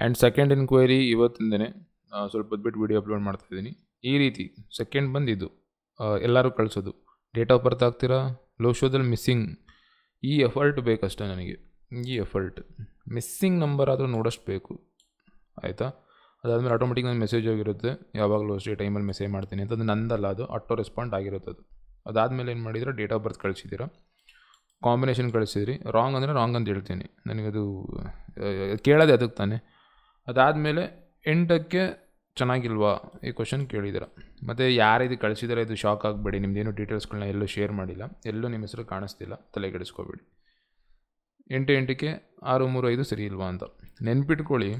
and second enquiry ಇವತ್ತಿಂದನೇ ಸ್ವಲ್ಪ ಬಿಟ್ಟು video upload ಮಾಡ್ತಾ ಇದ್ದೀನಿ ಈ ರೀತಿ ಸೆಕೆಂಡ್ ಬಂದಿದ್ದು ಎಲ್ಲರೂ ಕಳಿಸೋದು ಡೇಟ್ ಆಫ್ ಬರ್ತ್ ಆಗ್ತೀರಾ ಲೋ ಶೋದಲ್ಲಿ ಮಿಸ್ಸಿಂಗ್ ಈ ಎಫರ್ಟ್ ಬೇಕಷ್ಟೇ ನನಗೆ ಈ ಎಫರ್ಟ್ ಮಿಸ್ಸಿಂಗ್ ನಂಬರ್ ಆದರೂ ನೋಡೋಷ್ಟು ಬೇಕು ಆಯಿತಾ ಅದಾದಮೇಲೆ ಆಟೋಮೆಟಿಕ್ ನನ್ನ ಮೆಸೇಜ್ ಆಗಿರುತ್ತೆ ಯಾವಾಗಲೂ ಅಷ್ಟೇ ಟೈಮಲ್ಲಿ ಮೆಸೇಜ್ ಮಾಡ್ತೀನಿ ಅಂತ ಅದು ನಂದಲ್ಲ ಅದು ಆಟೋ ರೆಸ್ಪಾಂಡ್ ಆಗಿರುತ್ತೆ ಅದು ಅದಾದಮೇಲೆ ಏನು ಮಾಡಿದ್ರೆ ಡೇಟ್ ಆಫ್ ಬರ್ತ್ ಕಳಿಸಿದ್ದೀರಾ ಕಾಂಬಿನೇಷನ್ ಕಳಿಸಿದ್ರಿ ರಾಂಗ್ ಅಂದರೆ ರಾಂಗ್ ಅಂತ ಹೇಳ್ತೀನಿ ನನಗದು ಕೇಳೋದೆ ಅದಕ್ಕೆ ತಾನೇ ಅದಾದಮೇಲೆ ಎಂಟಕ್ಕೆ ಚೆನ್ನಾಗಿಲ್ವಾ ಈ ಕ್ವಶನ್ ಕೇಳಿದ್ದೀರ ಮತ್ತು ಯಾರು ಇದು ಕಳಿಸಿದರೆ ಇದು ಶಾಕ್ ಆಗಬೇಡಿ ನಿಮ್ಮದೇನು ಡೀಟೇಲ್ಸ್ಗಳನ್ನ ಎಲ್ಲೂ ಶೇರ್ ಮಾಡಿಲ್ಲ ಎಲ್ಲೂ ನಿಮ್ಮ ಹೆಸರು ಕಾಣಿಸ್ತಿಲ್ಲ ತಲೆಗೆಡಿಸ್ಕೋಬೇಡಿ ಎಂಟು ಎಂಟಕ್ಕೆ ಆರು ಮೂರು ಐದು ಸರಿ ಇಲ್ವಾ ಅಂತ ನೆನ್ಪಿಟ್ಕೊಳ್ಳಿ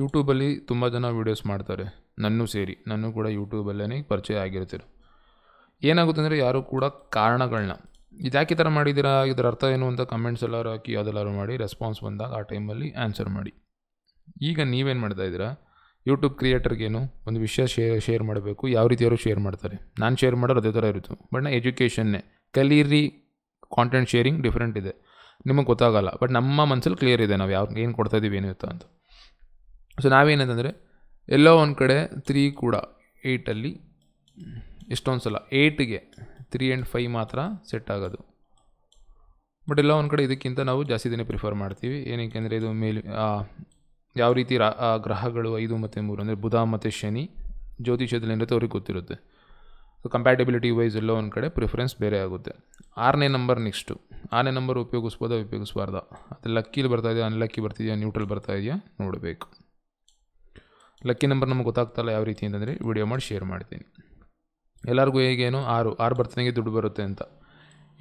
ಯೂಟ್ಯೂಬಲ್ಲಿ ತುಂಬ ಜನ ವೀಡಿಯೋಸ್ ಮಾಡ್ತಾರೆ ನನ್ನೂ ಸೇರಿ ನಾನು ಕೂಡ ಯೂಟ್ಯೂಬಲ್ಲೇ ಪರಿಚಯ ಆಗಿರ್ತೀರ ಏನಾಗುತ್ತೆ ಅಂದರೆ ಯಾರು ಕೂಡ ಕಾರಣಗಳನ್ನ ಇದ್ಯಾಕೆ ಈ ಥರ ಮಾಡಿದ್ದೀರಾ ಇದರ ಅರ್ಥ ಏನು ಅಂತ ಕಮೆಂಟ್ಸ್ ಎಲ್ಲರೂ ಹಾಕಿ ಅದೆಲ್ಲರೂ ಮಾಡಿ ರೆಸ್ಪಾನ್ಸ್ ಬಂದಾಗ ಆ ಟೈಮಲ್ಲಿ ಆನ್ಸರ್ ಮಾಡಿ ಈಗ ನೀವೇನು ಮಾಡ್ತಾ ಇದ್ದೀರಾ ಯೂಟ್ಯೂಬ್ ಕ್ರಿಯೇಟರ್ಗೇನು ಒಂದು ವಿಷಯ ಶೇರ್ ಶೇರ್ ಮಾಡಬೇಕು ಯಾವ ರೀತಿಯವರು ಶೇರ್ ಮಾಡ್ತಾರೆ ನಾನು ಶೇರ್ ಮಾಡೋರು ಅದೇ ಥರ ಇರುತ್ತೆ ಬಟ್ ನಾ ಎಜುಕೇಷನ್ನೇ ಕಲೀರಿ ಕಾಂಟೆಂಟ್ ಶೇರಿಂಗ್ ಡಿಫ್ರೆಂಟ್ ಇದೆ ನಿಮಗೆ ಗೊತ್ತಾಗಲ್ಲ ಬಟ್ ನಮ್ಮ ಮನಸ್ಸಲ್ಲಿ ಕ್ಲಿಯರ್ ಇದೆ ನಾವು ಯಾವ ಏನು ಕೊಡ್ತಾಯಿದ್ದೀವಿ ಏನು ಅಂತ ಸೊ ನಾವೇನಂತಂದರೆ ಎಲ್ಲೋ ಒಂದು ಕಡೆ ತ್ರೀ ಕೂಡ ಏಯ್ಟಲ್ಲಿ ಎಷ್ಟೊಂದು ಸಲ ಏಯ್ಟಿಗೆ ತ್ರೀ ಆ್ಯಂಡ್ ಫೈವ್ ಮಾತ್ರ ಸೆಟ್ ಆಗೋದು ಬಟ್ ಎಲ್ಲೋ ಒಂದು ಕಡೆ ಇದಕ್ಕಿಂತ ನಾವು ಜಾಸ್ತಿ ದಿನ ಪ್ರಿಫರ್ ಮಾಡ್ತೀವಿ ಏನಕ್ಕೆ ಅಂದರೆ ಇದು ಮೇಲ್ ಯಾವ ರೀತಿ ರಾ ಗ್ರಹಗಳು ಐದು ಮತ್ತು ಮೂರು ಅಂದರೆ ಬುಧ ಮತ್ತು ಶನಿ ಜ್ಯೋತಿಷ್ಯದಲ್ಲಿ ಏನಿರುತ್ತೆ ಅವ್ರಿಗೆ ಗೊತ್ತಿರುತ್ತೆ ಸೊ ಕಂಪ್ಯಾಟಿಬಿಲಿಟಿ ವೈಸ್ ಎಲ್ಲೋ ಒಂದು ಕಡೆ ಪ್ರಿಫರೆನ್ಸ್ ಬೇರೆ ಆಗುತ್ತೆ ಆರನೇ ನಂಬರ್ ನೆಕ್ಸ್ಟು ಆರನೇ ನಂಬರ್ ಉಪಯೋಗಿಸ್ಬೋದಾ ಉಪಯೋಗಿಸ್ಬಾರ್ದ ಅದು ಲಕ್ಕಿಲಿ ಬರ್ತಾ ಇದೆಯಾ ಅನ್ಲಕ್ಕಿ ಬರ್ತಿದೆಯಾ ನ್ಯೂಟ್ರಲ್ ಬರ್ತಾ ಇದೆಯಾ ನೋಡಬೇಕು ಲಕ್ಕಿ ನಂಬರ್ ನಮ್ಗೆ ಗೊತ್ತಾಗ್ತಲ್ಲ ಯಾವ ರೀತಿ ಅಂತಂದರೆ ವಿಡಿಯೋ ಮಾಡಿ ಶೇರ್ ಮಾಡ್ತೀನಿ ಎಲ್ಲರಿಗೂ ಹೇಗೇನು ಆರು ಆರು ಬರ್ತನೆಗೆ ದುಡ್ಡು ಬರುತ್ತೆ ಅಂತ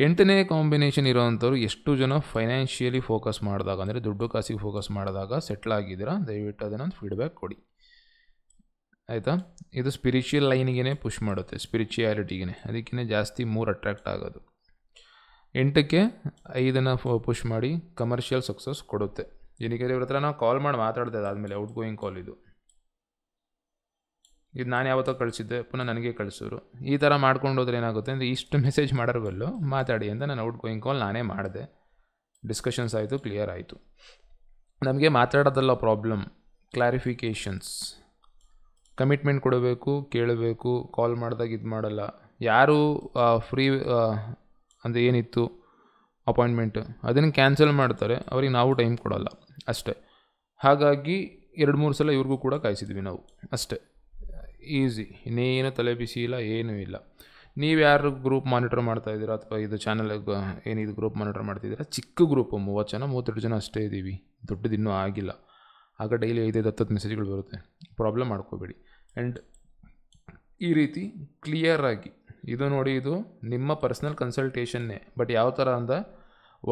ಎಂಟನೇ ಕಾಂಬಿನೇಷನ್ ಇರೋವಂಥವ್ರು ಎಷ್ಟು ಜನ ಫೈನಾನ್ಷಿಯಲಿ ಫೋಕಸ್ ಮಾಡಿದಾಗ ಅಂದರೆ ದುಡ್ಡು ಕಾಸಿಗೆ ಫೋಕಸ್ ಮಾಡಿದಾಗ ಸೆಟ್ಲ್ ಆಗಿದ್ದೀರಾ ದಯವಿಟ್ಟು ಅದನ್ನೊಂದು ಫೀಡ್ಬ್ಯಾಕ್ ಕೊಡಿ ಆಯಿತಾ ಇದು ಸ್ಪಿರಿಚುಯಲ್ ಲೈನಿಗೇ ಪುಷ್ ಮಾಡುತ್ತೆ ಸ್ಪಿರಿಚುಯಾಲಿಟಿಗೆ ಅದಕ್ಕೇ ಜಾಸ್ತಿ ಮೂರು ಅಟ್ರ್ಯಾಕ್ಟ್ ಆಗೋದು ಎಂಟಕ್ಕೆ ಐದನ್ನು ಪುಷ್ ಮಾಡಿ ಕಮರ್ಷಿಯಲ್ ಸಕ್ಸಸ್ ಕೊಡುತ್ತೆ ಏನಕ್ಕೆ ಇವ್ರ ಹತ್ರ ನಾವು ಕಾಲ್ ಮಾಡಿ ಮಾತಾಡ್ತಾ ಆದಮೇಲೆ ಔಟ್ ಗೋಯಿಂಗ್ ಕಾಲ್ ಇದು ಇದು ನಾನು ಯಾವತ್ತೋ ಕಳಿಸಿದ್ದೆ ಪುನಃ ನನಗೆ ಕಳಿಸೋರು ಈ ಥರ ಮಾಡ್ಕೊಂಡು ಹೋದ್ರೆ ಏನಾಗುತ್ತೆ ಅಂದರೆ ಇಷ್ಟು ಮೆಸೇಜ್ ಮಾಡೋರ ಮಾತಾಡಿ ಅಂತ ನಾನು ಔಟ್ ಗೋಯಿಂಗ್ ಕಾಲ್ ನಾನೇ ಮಾಡಿದೆ ಡಿಸ್ಕಷನ್ಸ್ ಆಯಿತು ಕ್ಲಿಯರ್ ಆಯಿತು ನಮಗೆ ಮಾತಾಡೋದಲ್ಲ ಪ್ರಾಬ್ಲಮ್ ಕ್ಲಾರಿಫಿಕೇಷನ್ಸ್ ಕಮಿಟ್ಮೆಂಟ್ ಕೊಡಬೇಕು ಕೇಳಬೇಕು ಕಾಲ್ ಮಾಡಿದಾಗ ಇದು ಮಾಡಲ್ಲ ಯಾರು ಫ್ರೀ ಅಂದರೆ ಏನಿತ್ತು ಅಪಾಯಿಂಟ್ಮೆಂಟ್ ಅದನ್ನು ಕ್ಯಾನ್ಸಲ್ ಮಾಡ್ತಾರೆ ಅವ್ರಿಗೆ ನಾವು ಟೈಮ್ ಕೊಡೋಲ್ಲ ಅಷ್ಟೇ ಹಾಗಾಗಿ ಎರಡು ಮೂರು ಸಲ ಇವ್ರಿಗೂ ಕೂಡ ಕಾಯಿಸಿದ್ವಿ ನಾವು ಅಷ್ಟೇ ಈಸಿ ಇನ್ನೇನು ತಲೆ ಬಿಸಿ ಇಲ್ಲ ಏನೂ ಇಲ್ಲ ನೀವು ಯಾರು ಗ್ರೂಪ್ ಮಾನಿಟರ್ ಮಾಡ್ತಾ ಇದ್ದೀರಾ ಅಥವಾ ಇದು ಚಾನಲ್ ಏನಿದು ಗ್ರೂಪ್ ಮಾನಿಟರ್ ಮಾಡ್ತಿದ್ದೀರಾ ಚಿಕ್ಕ ಗ್ರೂಪ್ ಮೂವತ್ತು ಜನ ಮೂವತ್ತೆರಡು ಜನ ಅಷ್ಟೇ ಇದ್ದೀವಿ ದೊಡ್ಡದು ಇನ್ನೂ ಆಗಿಲ್ಲ ಆಗ ಡೈಲಿ ಐದೈದು ಹತ್ತತ್ತು ಮೆಸೇಜ್ಗಳು ಬರುತ್ತೆ ಪ್ರಾಬ್ಲಮ್ ಮಾಡ್ಕೋಬೇಡಿ ಆ್ಯಂಡ್ ಈ ರೀತಿ ಕ್ಲಿಯರಾಗಿ ಇದು ನೋಡಿ ಇದು ನಿಮ್ಮ ಪರ್ಸ್ನಲ್ ಕನ್ಸಲ್ಟೇಷನ್ನೇ ಬಟ್ ಯಾವ ಥರ ಅಂದ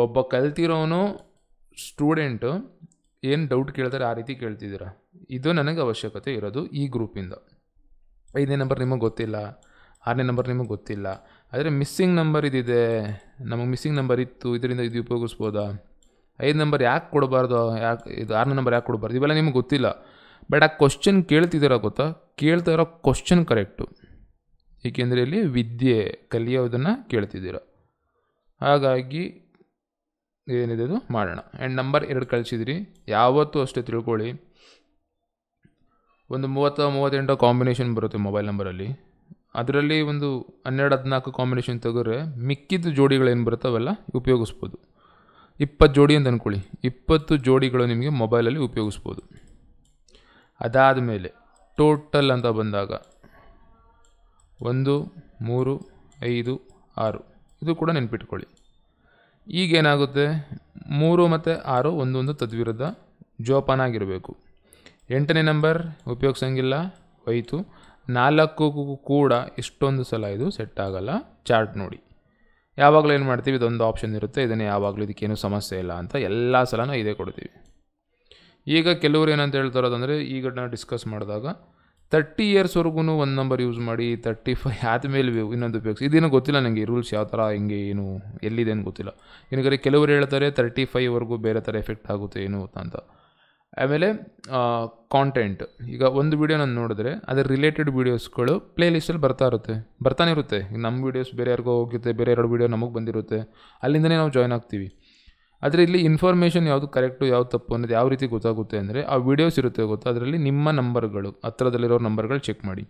ಒಬ್ಬ ಕಲ್ತಿರೋನು ಸ್ಟೂಡೆಂಟು ಏನು ಡೌಟ್ ಕೇಳ್ತಾರೆ ಆ ರೀತಿ ಕೇಳ್ತಿದ್ದೀರಾ ಇದು ನನಗೆ ಅವಶ್ಯಕತೆ ಇರೋದು ಈ ಗ್ರೂಪಿಂದ ಐದನೇ ನಂಬರ್ ನಿಮಗೆ ಗೊತ್ತಿಲ್ಲ ಆರನೇ ನಂಬರ್ ನಿಮಗೆ ಗೊತ್ತಿಲ್ಲ ಆದರೆ ಮಿಸ್ಸಿಂಗ್ ನಂಬರ್ ಇದಿದೆ ನಮಗೆ ಮಿಸ್ಸಿಂಗ್ ನಂಬರ್ ಇತ್ತು ಇದರಿಂದ ಇದು ಉಪಯೋಗಿಸ್ಬೋದಾ ಐದು ನಂಬರ್ ಯಾಕೆ ಕೊಡಬಾರ್ದು ಯಾಕೆ ಇದು ಆರನೇ ನಂಬರ್ ಯಾಕೆ ಕೊಡಬಾರ್ದು ಇವೆಲ್ಲ ನಿಮಗೆ ಗೊತ್ತಿಲ್ಲ ಬಟ್ ಆ ಕ್ವಶನ್ ಕೇಳ್ತಿದ್ದೀರ ಗೊತ್ತಾ ಕೇಳ್ತಾ ಇರೋ ಕ್ವಶನ್ ಕರೆಕ್ಟು ಏಕೆಂದರೆ ಇಲ್ಲಿ ವಿದ್ಯೆ ಕಲಿಯೋದನ್ನು ಕೇಳ್ತಿದ್ದೀರ ಹಾಗಾಗಿ ಏನಿದೆ ಅದು ಮಾಡೋಣ ಆ್ಯಂಡ್ ನಂಬರ್ ಎರಡು ಕಳಿಸಿದ್ರಿ ಯಾವತ್ತೂ ಅಷ್ಟೇ ತಿಳ್ಕೊಳ್ಳಿ ಒಂದು ಮೂವತ್ತು ಮೂವತ್ತೆಂಟು ಕಾಂಬಿನೇಷನ್ ಬರುತ್ತೆ ಮೊಬೈಲ್ ನಂಬರಲ್ಲಿ ಅದರಲ್ಲಿ ಒಂದು ಹನ್ನೆರಡು ಹದಿನಾಲ್ಕು ಕಾಂಬಿನೇಷನ್ ತೆಗೆದ್ರೆ ಮಿಕ್ಕಿದ್ದು ಜೋಡಿಗಳೇನು ಏನು ಅವೆಲ್ಲ ಉಪಯೋಗಿಸ್ಬೋದು ಇಪ್ಪತ್ತು ಜೋಡಿ ಅಂತ ಅಂದ್ಕೊಳ್ಳಿ ಇಪ್ಪತ್ತು ಜೋಡಿಗಳು ನಿಮಗೆ ಮೊಬೈಲಲ್ಲಿ ಉಪಯೋಗಿಸ್ಬೋದು ಅದಾದ ಮೇಲೆ ಟೋಟಲ್ ಅಂತ ಬಂದಾಗ ಒಂದು ಮೂರು ಐದು ಆರು ಇದು ಕೂಡ ನೆನ್ಪಿಟ್ಕೊಳ್ಳಿ ಈಗೇನಾಗುತ್ತೆ ಮೂರು ಮತ್ತು ಆರು ಒಂದೊಂದು ತದ್ವಿರುದ್ಧ ಜೋಪಾನಾಗಿರಬೇಕು ಎಂಟನೇ ನಂಬರ್ ಉಪಯೋಗಿಸಂಗಿಲ್ಲ ಹೋಯಿತು ನಾಲ್ಕಕ್ಕೂ ಕೂಡ ಇಷ್ಟೊಂದು ಸಲ ಇದು ಸೆಟ್ ಆಗೋಲ್ಲ ಚಾರ್ಟ್ ನೋಡಿ ಯಾವಾಗಲೂ ಏನು ಮಾಡ್ತೀವಿ ಇದೊಂದು ಆಪ್ಷನ್ ಇರುತ್ತೆ ಇದನ್ನು ಯಾವಾಗಲೂ ಇದಕ್ಕೇನು ಸಮಸ್ಯೆ ಇಲ್ಲ ಅಂತ ಎಲ್ಲ ಸಲನೂ ಇದೇ ಕೊಡ್ತೀವಿ ಈಗ ಕೆಲವರು ಏನಂತ ಹೇಳ್ತಾರೋದಂದರೆ ಈಗ ನಾವು ಡಿಸ್ಕಸ್ ಮಾಡಿದಾಗ ತರ್ಟಿ ಇಯರ್ಸ್ವರೆಗೂ ಒಂದು ನಂಬರ್ ಯೂಸ್ ಮಾಡಿ ತರ್ಟಿ ಫೈ ಆದಮೇಲೆ ಇನ್ನೊಂದು ಉಪಯೋಗಿಸಿ ಇದೇನು ಗೊತ್ತಿಲ್ಲ ನನಗೆ ರೂಲ್ಸ್ ಯಾವ ಥರ ಹಿಂಗೆ ಏನು ಎಲ್ಲಿದೆ ಅಂತ ಗೊತ್ತಿಲ್ಲ ಏನಂದರೆ ಕೆಲವರು ಹೇಳ್ತಾರೆ ತರ್ಟಿ ಫೈವ್ವರೆಗೂ ಬೇರೆ ಥರ ಎಫೆಕ್ಟ್ ಆಗುತ್ತೆ ಏನು ಅಂತ ಆಮೇಲೆ ಕಾಂಟೆಂಟ್ ಈಗ ಒಂದು ವೀಡಿಯೋ ನಾನು ನೋಡಿದ್ರೆ ಅದರ ರಿಲೇಟೆಡ್ ವೀಡಿಯೋಸ್ಗಳು ಪ್ಲೇ ಲಿಸ್ಟಲ್ಲಿ ಬರ್ತಾ ಇರುತ್ತೆ ಬರ್ತಾನೆ ಇರುತ್ತೆ ಈಗ ನಮ್ಮ ವೀಡಿಯೋಸ್ ಬೇರೆ ಯಾರಿಗೋ ಹೋಗಿರುತ್ತೆ ಬೇರೆ ಎರಡು ವೀಡಿಯೋ ನಮಗೆ ಬಂದಿರುತ್ತೆ ಅಲ್ಲಿಂದನೇ ನಾವು ಜಾಯ್ನ್ ಆಗ್ತೀವಿ ಆದರೆ ಇಲ್ಲಿ ಇನ್ಫಾರ್ಮೇಷನ್ ಯಾವುದು ಕರೆಕ್ಟು ಯಾವ್ದು ತಪ್ಪು ಅನ್ನೋದು ಯಾವ ರೀತಿ ಗೊತ್ತಾಗುತ್ತೆ ಅಂದರೆ ಆ ವೀಡಿಯೋಸ್ ಇರುತ್ತೆ ಗೊತ್ತು ಅದರಲ್ಲಿ ನಿಮ್ಮ ನಂಬರ್ಗಳು ಹತ್ರದಲ್ಲಿರೋ ನಂಬರ್ಗಳು ಚೆಕ್ ಮಾಡಿ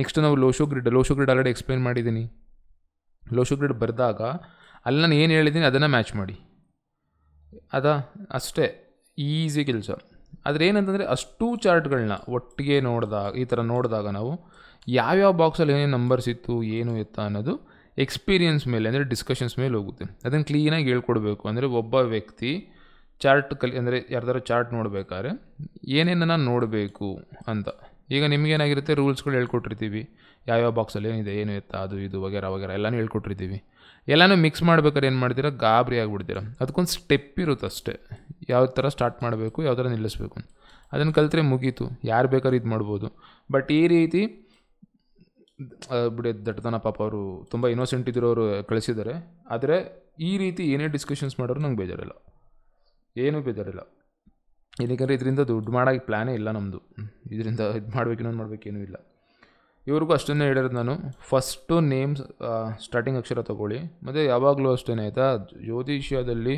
ನೆಕ್ಸ್ಟ್ ನಾವು Lo Shu grid Lo Shu grid already explain ಮಾಡಿದ್ದೀನಿ ಲೋಶೋ ಗ್ರಿಡ್ ಬರೆದಾಗ ಅಲ್ಲಿ ನಾನು ಏನು ಹೇಳಿದ್ದೀನಿ ಅದನ್ನು ಮ್ಯಾಚ್ ಮಾಡಿ ಅದ ಅಷ್ಟೇ ಈಸಿ ಕೆಲಸ ಆದರೆ ಏನಂತಂದರೆ ಅಷ್ಟು ಚಾರ್ಟ್ಗಳನ್ನ ಒಟ್ಟಿಗೆ ನೋಡಿದಾಗ ಈ ಥರ ನೋಡಿದಾಗ ನಾವು ಯಾವ್ಯಾವ ಬಾಕ್ಸಲ್ಲಿ ಏನೇನು ನಂಬರ್ಸ್ ಇತ್ತು ಏನು ಇತ್ತ ಅನ್ನೋದು ಎಕ್ಸ್ಪೀರಿಯನ್ಸ್ ಮೇಲೆ ಅಂದರೆ ಡಿಸ್ಕಷನ್ಸ್ ಮೇಲೆ ಹೋಗುತ್ತೆ ಅದನ್ನು ಕ್ಲೀನಾಗಿ ಹೇಳ್ಕೊಡ್ಬೇಕು ಅಂದರೆ ಒಬ್ಬ ವ್ಯಕ್ತಿ ಚಾರ್ಟ್ ಕಲಿ ಅಂದರೆ ಯಾರ್ದಾರು ಚಾರ್ಟ್ ನೋಡಬೇಕಾದ್ರೆ ಏನೇನನ್ನು ನೋಡಬೇಕು ಅಂತ ಈಗ ನಿಮಗೇನಾಗಿರುತ್ತೆ ರೂಲ್ಸ್ಗಳು ಹೇಳ್ಕೊಟ್ಟಿರ್ತೀವಿ ಯಾವ್ಯಾವ ಬಾಕ್ಸಲ್ಲಿ ಏನಿದೆ ಏನು ಎತ್ತ ಅದು ಇದು ವಗೇರ ವಗೇರ ಎಲ್ಲನೂ ಹೇಳ್ಕೊಟ್ಟಿರ್ತೀವಿ ಎಲ್ಲನೂ ಮಿಕ್ಸ್ ಮಾಡ್ಬೇಕಾದ್ರೆ ಏನು ಮಾಡ್ತೀರಾ ಗಾಬರಿ ಆಗಿಬಿಡ್ತೀರ ಅದಕ್ಕೊಂದು ಸ್ಟೆಪ್ ಇರುತ್ತೆ ಅಷ್ಟೇ ಯಾವ ಥರ ಸ್ಟಾರ್ಟ್ ಮಾಡಬೇಕು ಯಾವ ಥರ ನಿಲ್ಲಿಸಬೇಕು ಅದನ್ನು ಕಲಿತ್ರೆ ಮುಗೀತು ಯಾರು ಬೇಕಾದ್ರೂ ಇದು ಮಾಡ್ಬೋದು ಬಟ್ ಈ ರೀತಿ ಬಿಡಿ ದಟ್ಟತನ ಪಾಪ ಅವರು ತುಂಬ ಇನ್ನೋಸೆಂಟ್ ಇದ್ದಿರೋರು ಕಳಿಸಿದ್ದಾರೆ ಆದರೆ ಈ ರೀತಿ ಏನೇ ಡಿಸ್ಕಷನ್ಸ್ ಮಾಡೋರು ನಂಗೆ ಬೇಜಾರಿಲ್ಲ ಏನೂ ಬೇಜಾರಿಲ್ಲ ಏನಕ್ಕೆ ಇದರಿಂದ ದುಡ್ಡು ಮಾಡೋಕ್ಕೆ ಪ್ಲ್ಯಾನೇ ಇಲ್ಲ ನಮ್ಮದು ಇದರಿಂದ ಇದು ಮಾಡಬೇಕು ಇನ್ನೊಂದು ಮಾಡಬೇಕೇನೂ ಇಲ್ಲ ಇವ್ರಿಗೂ ಅಷ್ಟನ್ನೇ ಹೇಳಿರೋದು ನಾನು ಫಸ್ಟು ನೇಮ್ಸ್ ಸ್ಟಾರ್ಟಿಂಗ್ ಅಕ್ಷರ ತೊಗೊಳ್ಳಿ ಮತ್ತು ಯಾವಾಗಲೂ ಅಷ್ಟೇ ಆಯಿತಾ ಜ್ಯೋತಿಷ್ಯದಲ್ಲಿ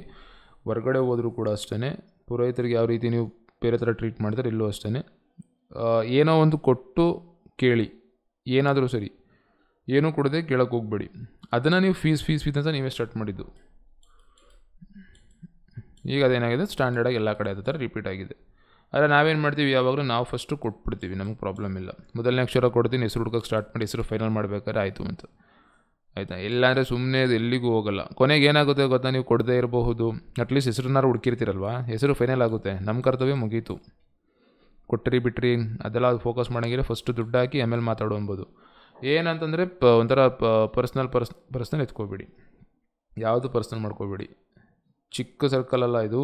ಹೊರಗಡೆ ಹೋದರೂ ಕೂಡ ಅಷ್ಟೇ ಪುರೋಹಿತರಿಗೆ ಯಾವ ರೀತಿ ನೀವು ಬೇರೆ ಥರ ಟ್ರೀಟ್ ಮಾಡ್ತಾರೆ ಇಲ್ಲೂ ಅಷ್ಟೇ ಏನೋ ಒಂದು ಕೊಟ್ಟು ಕೇಳಿ ಏನಾದರೂ ಸರಿ ಏನೂ ಕೊಡದೆ ಕೇಳೋಕೆ ಹೋಗ್ಬೇಡಿ ಅದನ್ನು ನೀವು ಫೀಸ್ ಫೀಸ್ ಫೀಸ್ ಅಂತ ನೀವೇ ಸ್ಟಾರ್ಟ್ ಮಾಡಿದ್ದು ಈಗ ಅದೇನಾಗಿದೆ ಸ್ಟ್ಯಾಂಡರ್ಡಾಗಿ ಎಲ್ಲ ಕಡೆ ಅದೇ ಥರ ರಿಪೀಟ್ ಆಗಿದೆ ಆದರೆ ನಾವೇನು ಮಾಡ್ತೀವಿ ಯಾವಾಗಲೂ ನಾವು ಫಸ್ಟು ಕೊಟ್ಬಿಡ್ತೀವಿ ನಮಗೆ ಪ್ರಾಬ್ಲಮ್ ಇಲ್ಲ ಮೊದಲನೇ ಅಕ್ಷರ ಕೊಡ್ತೀನಿ ಹೆಸರು ಹುಡ್ಕೋಕ್ಕೆ ಸ್ಟಾರ್ಟ್ ಮಾಡಿ ಹೆಸರು ಫೈನಲ್ ಮಾಡಬೇಕಾದ್ರೆ ಆಯಿತು ಅಂತ ಆಯಿತಾ ಇಲ್ಲಾಂದರೆ ಸುಮ್ಮನೆ ಅದು ಎಲ್ಲಿಗೂ ಹೋಗಲ್ಲ ಕೊನೆಗೆ ಏನಾಗುತ್ತೆ ಗೊತ್ತಾ ನೀವು ಕೊಡದೇ ಇರಬಹುದು ಅಟ್ಲೀಸ್ಟ್ ಹೆಸರನ್ನಾರು ಹುಡುಕಿರ್ತೀರಲ್ವಾ ಹೆಸರು ಫೈನಲ್ ಆಗುತ್ತೆ ನಮ್ಮ ಕರ್ತವ್ಯ ಮುಗೀತು ಕೊಟ್ಟರಿ ಬಿಟ್ರಿ ಅದೆಲ್ಲ ಅದು ಫೋಕಸ್ ಮಾಡೋಂಗಿಲ್ಲ ಫಸ್ಟು ದುಡ್ಡು ಹಾಕಿ ಆಮೇಲೆ ಮಾತಾಡು ಅನ್ಬೋದು ಏನಂತಂದರೆ ಪ ಒಂಥರ ಪರ್ಸ್ನಲ್ ಪರ್ಸ್ ಪರ್ಸ್ನಲ್ ಎತ್ಕೋಬೇಡಿ ಯಾವುದು ಪರ್ಸ್ನಲ್ ಮಾಡ್ಕೋಬೇಡಿ ಚಿಕ್ಕ ಸರ್ಕಲಲ್ಲ ಇದು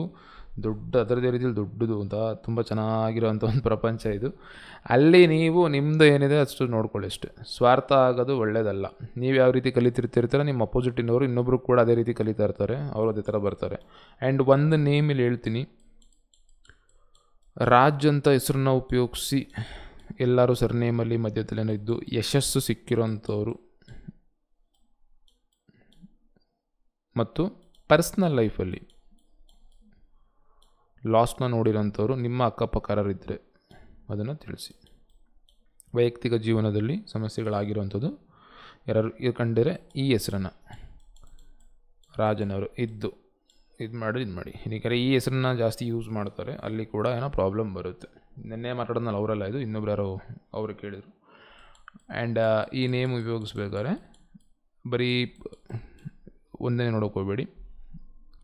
ದೊಡ್ಡ ಅದರದೇ ರೀತಿಯಲ್ಲಿ ದೊಡ್ಡದು ಅಂತ ತುಂಬ ಚೆನ್ನಾಗಿರೋಂಥ ಒಂದು ಪ್ರಪಂಚ ಇದು ಅಲ್ಲಿ ನೀವು ನಿಮ್ಮದು ಏನಿದೆ ಅಷ್ಟು ನೋಡ್ಕೊಳ್ಳಿ ಅಷ್ಟೇ ಸ್ವಾರ್ಥ ಆಗೋದು ಒಳ್ಳೆಯದಲ್ಲ ನೀವು ಯಾವ ರೀತಿ ಕಲಿತಿರ್ತಿರ್ತೀರೋ ನಿಮ್ಮ ಅಪೋಸಿಟಿನವರು ಇನ್ನೊಬ್ಬರು ಕೂಡ ಅದೇ ರೀತಿ ಕಲಿತಾ ಇರ್ತಾರೆ ಅವರು ಅದೇ ಥರ ಬರ್ತಾರೆ ಆ್ಯಂಡ್ ಒಂದು ನೇಮಲ್ಲಿ ಹೇಳ್ತೀನಿ ರಾಜ್ ಅಂತ ಹೆಸರನ್ನ ಉಪಯೋಗಿಸಿ ಎಲ್ಲರೂ ಸರ್ನೇಮಲ್ಲಿ ಮಧ್ಯದಲ್ಲಿ ಇದ್ದು ಯಶಸ್ಸು ಸಿಕ್ಕಿರೋಂಥವ್ರು ಮತ್ತು ಪರ್ಸ್ನಲ್ ಲೈಫಲ್ಲಿ ಲಾಸ್ನ ನೋಡಿರೋಂಥವ್ರು ನಿಮ್ಮ ಅಕ್ಕಪಕ್ಕರಿದ್ದರೆ ಅದನ್ನು ತಿಳಿಸಿ ವೈಯಕ್ತಿಕ ಜೀವನದಲ್ಲಿ ಸಮಸ್ಯೆಗಳಾಗಿರುವಂಥದ್ದು ಯಾರು ಕಂಡರೆ ಈ ಹೆಸರನ್ನು ರಾಜನವರು ಇದ್ದು ಇದು ಮಾಡಿ ಇದು ಮಾಡಿ ಏನಿಕರೆ ಈ ಹೆಸರನ್ನ ಜಾಸ್ತಿ ಯೂಸ್ ಮಾಡ್ತಾರೆ ಅಲ್ಲಿ ಕೂಡ ಏನೋ ಪ್ರಾಬ್ಲಮ್ ಬರುತ್ತೆ ನಿನ್ನೆ ಮಾತಾಡೋದ್ನಲ್ಲ ಅವರೆಲ್ಲ ಇದು ಇನ್ನೊಬ್ರು ಯಾರೋ ಅವರು ಕೇಳಿದರು ಆ್ಯಂಡ್ ಈ ನೇಮ್ ಉಪಯೋಗಿಸ್ಬೇಕಾದ್ರೆ ಬರೀ ಒಂದೇ ನೋಡೋಕೆ ಹೋಗಬೇಡಿ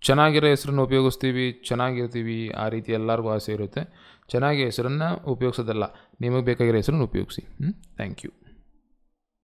ಚೆನ್ನಾಗಿರೋ ಹೆಸ್ರನ್ನ ಉಪಯೋಗಿಸ್ತೀವಿ ಚೆನ್ನಾಗಿರ್ತೀವಿ ಆ ರೀತಿ ಎಲ್ಲರಿಗೂ ಆಸೆ ಇರುತ್ತೆ ಚೆನ್ನಾಗಿ ಹೆಸರನ್ನು ಉಪಯೋಗಿಸೋದಲ್ಲ ನಿಮಗೆ ಬೇಕಾಗಿರೋ ಹೆಸರನ್ನು ಉಪಯೋಗಿಸಿ ಹ್ಞೂ ಥ್ಯಾಂಕ್ ಯು